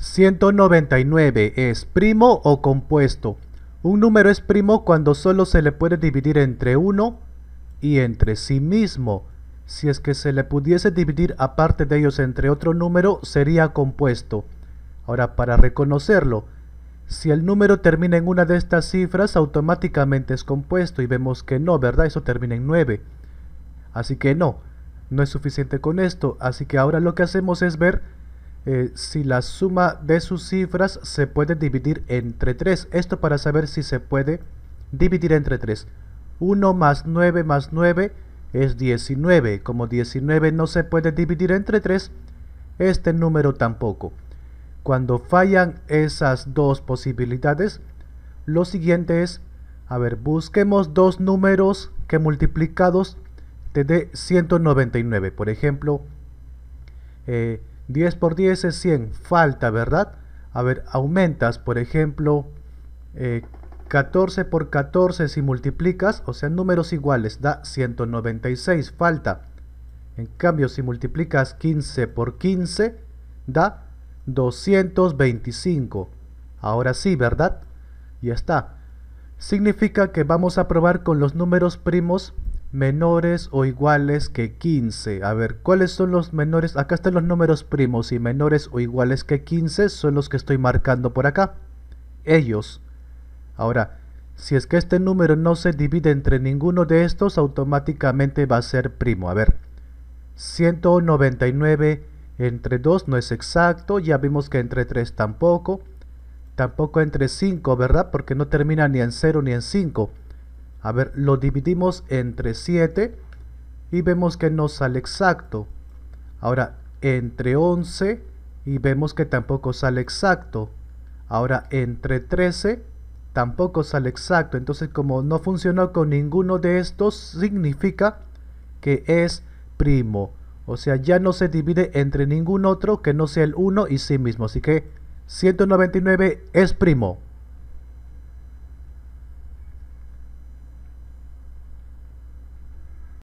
199 es primo o compuesto. Un número es primo cuando solo se le puede dividir entre uno y entre sí mismo. Si es que se le pudiese dividir aparte de ellos entre otro número, sería compuesto. Ahora, para reconocerlo, si el número termina en una de estas cifras, automáticamente es compuesto y vemos que no, ¿verdad? Eso termina en 9. Así que no, no es suficiente con esto. Así que ahora lo que hacemos es ver eh, si la suma de sus cifras se puede dividir entre 3. Esto para saber si se puede dividir entre 3. 1 más 9 más 9 es 19. Como 19 no se puede dividir entre 3, este número tampoco. Cuando fallan esas dos posibilidades, lo siguiente es, a ver, busquemos dos números que multiplicados te dé 199. Por ejemplo, eh, 10 por 10 es 100, falta, ¿verdad? A ver, aumentas, por ejemplo, 14 eh, por 14 si multiplicas, o sea, números iguales, da 196, falta. En cambio, si multiplicas 15 por 15, da 225. Ahora sí, ¿verdad? Ya está. Significa que vamos a probar con los números primos menores o iguales que 15. A ver, ¿cuáles son los menores? Acá están los números primos y menores o iguales que 15 son los que estoy marcando por acá. Ellos. Ahora, si es que este número no se divide entre ninguno de estos, automáticamente va a ser primo. A ver, 199 entre 2 no es exacto, ya vimos que entre 3 tampoco. Tampoco entre 5, ¿verdad? Porque no termina ni en 0 ni en 5. A ver, lo dividimos entre 7 y vemos que no sale exacto. Ahora, entre 11 y vemos que tampoco sale exacto. Ahora, entre 13 tampoco sale exacto. Entonces, como no funcionó con ninguno de estos, significa que es primo. O sea, ya no se divide entre ningún otro que no sea el 1 y sí mismo. Así que 199 es primo.